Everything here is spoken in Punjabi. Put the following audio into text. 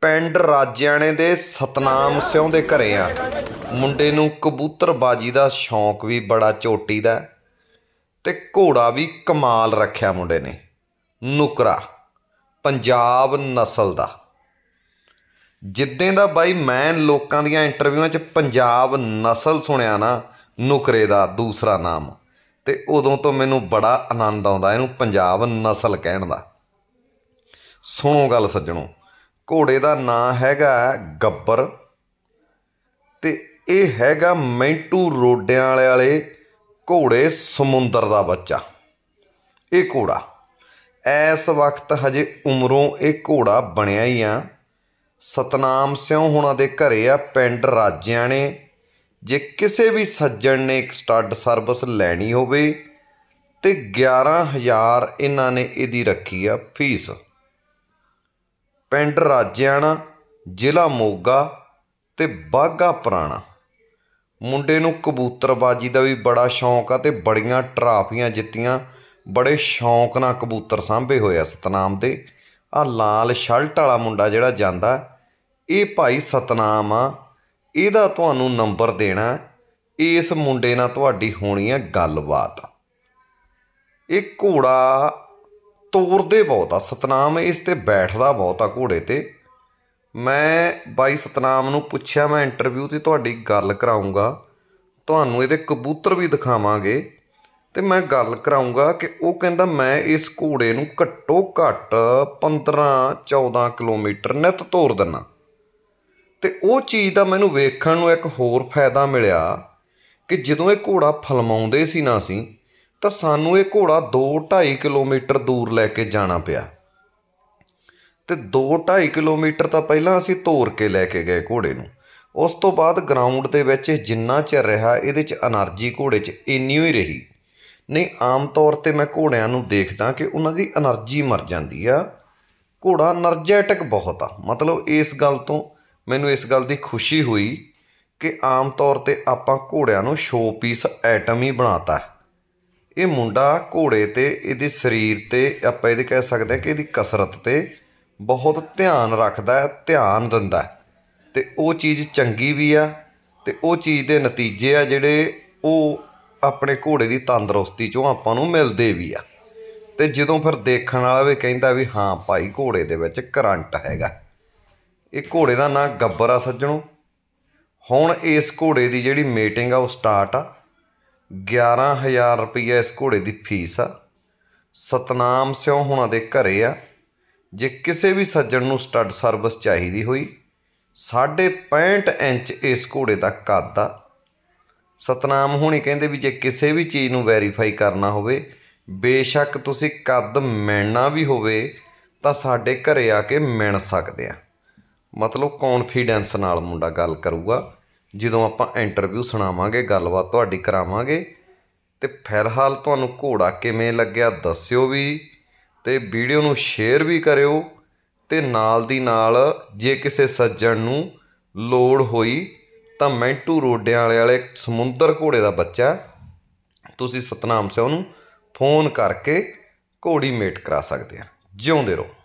ਪਿੰਡ ਰਾਜਿਆਣੇ ਦੇ ਸਤਨਾਮ ਸਿੰਘ ਦੇ ਘਰੇ ਆ ਮੁੰਡੇ ਨੂੰ ਕਬੂਤਰਬਾਜੀ ਦਾ ਸ਼ੌਂਕ ਵੀ ਬੜਾ ਝੋਟੀ ਦਾ ਤੇ ਘੋੜਾ ਵੀ ਕਮਾਲ ਰੱਖਿਆ ਮੁੰਡੇ ਨੇ ਨੁਕਰਾ ਪੰਜਾਬ ਨਸਲ ਦਾ ਜਿੱਦਾਂ ਦਾ ਬਾਈ ਮੈਂ ਲੋਕਾਂ ਦੀਆਂ ਇੰਟਰਵਿਊਆਂ 'ਚ ਪੰਜਾਬ ਨਸਲ ਸੁਣਿਆ ਨਾ ਨੁਕਰੇ ਦਾ ਦੂਸਰਾ ਨਾਮ ਤੇ ਉਦੋਂ ਤੋਂ ਮੈਨੂੰ ਬੜਾ ਆਨੰਦ ਆਉਂਦਾ ਇਹਨੂੰ ਪੰਜਾਬ ਨਸਲ ਕਹਿਣ ਦਾ ਸੁਣੋ ਗੱਲ ਸੱਜਣੋ ਘੋੜੇ ਦਾ ਨਾਂ ਹੈਗਾ ਗੱਬਰ ਤੇ ਇਹ ਹੈਗਾ ਮੈਂਟੂ ਰੋਡਿਆਂ ਵਾਲੇ ਵਾਲੇ ਘੋੜੇ ਸਮੁੰਦਰ ਦਾ ਬੱਚਾ ਇਹ ਘੋੜਾ ਐਸ ਵਕਤ ਹਜੇ ਉਮਰੋਂ ਇਹ ਘੋੜਾ ਬਣਿਆ ਹੀ ਆ ਸਤਨਾਮ ਸਿਉ ਹੁਣਾਂ ਦੇ ਘਰੇ ਆ ਪਿੰਡ ਰਾਜਿਆਂ ਨੇ ਜੇ ਕਿਸੇ ਵੀ ਸੱਜਣ ਨੇ ਇੱਕ ਸਟੱਡ ਸਰਵਿਸ ਲੈਣੀ ਹੋਵੇ ਤੇ 11000 ਇਹਨਾਂ ਨੇ ਇਹਦੀ ਰੱਖੀ ਆ ਫੀਸ ਪਿੰਡ ਰਾਜਿਆਣਾ ਜ਼ਿਲ੍ਹਾ ਮੋਗਾ ਤੇ ਬਾਗਾ ਪੁਰਾਣਾ ਮੁੰਡੇ ਨੂੰ ਕਬੂਤਰਬਾਜੀ ਦਾ ਵੀ ਬੜਾ ਸ਼ੌਂਕ ਆ ਤੇ ਬੜੀਆਂ ਟਰਾਫੀਆਂ ਜਿੱਤੀਆਂ ਬੜੇ ਸ਼ੌਂਕ ਨਾਲ ਕਬੂਤਰ ਸਾਂਭੇ ਹੋਏ ਆ ਸਤਨਾਮ ਦੇ ਆ ਲਾਲ ਸ਼ਰਟ ਵਾਲਾ ਮੁੰਡਾ ਜਿਹੜਾ ਜਾਂਦਾ ਇਹ ਭਾਈ ਸਤਨਾਮ ਆ ਇਹਦਾ ਤੁਹਾਨੂੰ ਨੰਬਰ ਦੇਣਾ ਇਸ ਮੁੰਡੇ ਨਾਲ ਤੁਹਾਡੀ ਹੋਣੀ ਆ ਗੱਲਬਾਤ ਇਹ ਘੋੜਾ ਤੋਰਦੇ ਬਹੁਤ ਆ ਸਤਨਾਮ ਇਸ ਤੇ ਬੈਠਦਾ ਬਹੁਤ ਆ ਘੋੜੇ ਤੇ ਮੈਂ ਬਾਈ ਸਤਨਾਮ ਨੂੰ ਪੁੱਛਿਆ ਮੈਂ ਇੰਟਰਵਿਊ ਤੇ ਤੁਹਾਡੀ ਗੱਲ ਕਰਾਉਂਗਾ ਤੁਹਾਨੂੰ ਇਹਦੇ ਕਬੂਤਰ ਵੀ ਦਿਖਾਵਾਂਗੇ ਤੇ ਮੈਂ ਗੱਲ ਕਰਾਉਂਗਾ ਕਿ ਉਹ ਕਹਿੰਦਾ ਮੈਂ ਇਸ ਘੋੜੇ ਨੂੰ ਘੱਟੋ ਘੱਟ 15 14 ਕਿਲੋਮੀਟਰ ਨਿਤ ਤੋਰ ਦਿੰਨਾ ਤੇ ਉਹ ਚੀਜ਼ ਦਾ ਮੈਨੂੰ ਵੇਖਣ ਨੂੰ ਇੱਕ ਹੋਰ ਫਾਇਦਾ ਮਿਲਿਆ ਕਿ ਜਦੋਂ ਇਹ ਘੋੜਾ ਫਲਮਾਉਂਦੇ ਸੀ ਨਾ ਸੀ ਤਾਂ ਸਾਨੂੰ ਇਹ ਘੋੜਾ 2-2.5 ਕਿਲੋਮੀਟਰ ਦੂਰ ਲੈ ਕੇ ਜਾਣਾ ਪਿਆ ਤੇ 2-2.5 ਕਿਲੋਮੀਟਰ ਤਾਂ ਪਹਿਲਾਂ ਅਸੀਂ ਤੋਰ ਕੇ ਲੈ ਕੇ ਗਏ ਘੋੜੇ ਨੂੰ ਉਸ ਤੋਂ ਬਾਅਦ ਗਰਾਊਂਡ ਦੇ ਵਿੱਚ ਜਿੰਨਾ ਚਿਰ ਰਿਹਾ ਇਹਦੇ 'ਚ એનર્ਜੀ ਘੋੜੇ 'ਚ ਇੰਨੀ ਹੀ ਰਹੀ ਨਹੀਂ ਆਮ ਤੌਰ ਤੇ ਮੈਂ ਘੋੜਿਆਂ ਨੂੰ ਦੇਖਦਾ ਕਿ ਉਹਨਾਂ ਦੀ એનર્ਜੀ ਮਰ ਜਾਂਦੀ ਆ ਘੋੜਾ એનર્ਜੈਟਿਕ ਬਹੁਤ ਆ ਮਤਲਬ ਇਸ ਗੱਲ ਤੋਂ ਮੈਨੂੰ ਇਸ ਗੱਲ ਦੀ ਖੁਸ਼ੀ ਹੋਈ ਕਿ ਆਮ ਤੌਰ ਤੇ ਆਪਾਂ ਘੋੜਿਆਂ ਨੂੰ ਸ਼ੋਪੀਸ ਪੀਸ ਆਈਟਮ ਹੀ ਬਣਾਤਾ ਇਹ ਮੁੰਡਾ ਘੋੜੇ ਤੇ ਇਹਦੇ ਸਰੀਰ ਤੇ ਆਪਾਂ ਇਹਦੇ ਕਹਿ ਸਕਦੇ ਹਾਂ ਕਿ ਇਹਦੀ ਕਸਰਤ ਤੇ ਬਹੁਤ ਧਿਆਨ ਰੱਖਦਾ ਹੈ ਧਿਆਨ ਦਿੰਦਾ ਹੈ ਤੇ ਉਹ ਚੀਜ਼ ਚੰਗੀ ਵੀ ਆ ਤੇ ਉਹ ਚੀਜ਼ ਦੇ ਨਤੀਜੇ ਆ ਜਿਹੜੇ ਉਹ ਆਪਣੇ ਘੋੜੇ ਦੀ ਤੰਦਰੁਸਤੀ ਚੋਂ ਆਪਾਂ ਨੂੰ ਮਿਲਦੇ ਵੀ ਆ ਤੇ ਜਦੋਂ ਫਿਰ ਦੇਖਣ ਵਾਲਾ ਵੀ ਕਹਿੰਦਾ ਵੀ ਹਾਂ ਭਾਈ ਘੋੜੇ ਦੇ ਵਿੱਚ ਕਰੰਟ ਹੈਗਾ ਇਹ ਘੋੜੇ ਦਾ ਨਾਂ ਗੱਬਰ ਆ ਸੱਜਣੋ ਹੁਣ ਇਸ ਘੋੜੇ ਦੀ ਜਿਹੜੀ ਮੀਟਿੰਗ ਆ ਉਹ ਸਟਾਰਟ ਆ 11000 ਰੁਪਏ ਇਸ ਘੋੜੇ ਦੀ ਫੀਸ ਆ ਸਤਨਾਮ ਸਿੰਘ ਹੁਣਾਂ ਦੇ ਘਰੇ ਆ ਜੇ ਕਿਸੇ ਵੀ ਸੱਜਣ ਨੂੰ ਸਟੱਡ ਸਰਵਿਸ ਚਾਹੀਦੀ ਹੋਈ 65 ਇੰਚ ਇਸ ਘੋੜੇ ਦਾ ਕੱਦ ਆ ਸਤਨਾਮ ਹੁਣੀ ਕਹਿੰਦੇ ਵੀ ਜੇ ਕਿਸੇ ਵੀ ਚੀਜ਼ ਨੂੰ ਵੈਰੀਫਾਈ ਕਰਨਾ ਹੋਵੇ ਬੇਸ਼ੱਕ ਤੁਸੀਂ ਕੱਦ ਮਿਲਣਾ ਵੀ ਹੋਵੇ ਤਾਂ ਸਾਡੇ ਘਰੇ ਆ ਕੇ ਮਿਲ ਸਕਦੇ ਆ ਮਤਲਬ ਕੌਨਫੀਡੈਂਸ ਨਾਲ ਮੁੰਡਾ ਗੱਲ ਕਰੂਗਾ ਜਦੋਂ ਆਪਾਂ ਇੰਟਰਵਿਊ ਸੁਣਾਵਾਂਗੇ ਗੱਲਬਾਤ ਤੁਹਾਡੀ ਕਰਾਵਾਂਗੇ ਤੇ ਫਿਲਹਾਲ ਤੁਹਾਨੂੰ ਘੋੜਾ ਕਿਵੇਂ ਲੱਗਿਆ ਦੱਸਿਓ ਵੀ ਤੇ ਵੀਡੀਓ ਨੂੰ ਸ਼ੇਅਰ ਵੀ ਕਰਿਓ ਤੇ ਨਾਲ ਦੀ ਨਾਲ ਜੇ ਕਿਸੇ ਸੱਜਣ ਨੂੰ ਲੋੜ ਹੋਈ ਤਾਂ ਮੈਂਟੂ ਰੋਡਿਆਂ ਵਾਲੇ ਵਾਲੇ ਸਮੁੰਦਰ ਘੋੜੇ ਦਾ ਬੱਚਾ ਤੁਸੀਂ ਸਤਨਾਮ ਸਿੰਘ ਨੂੰ ਫੋਨ ਕਰਕੇ ਘੋੜੀ ਮੇਟ ਕਰਾ ਸਕਦੇ ਆ ਜਿਉਂਦੇ ਰਹੋ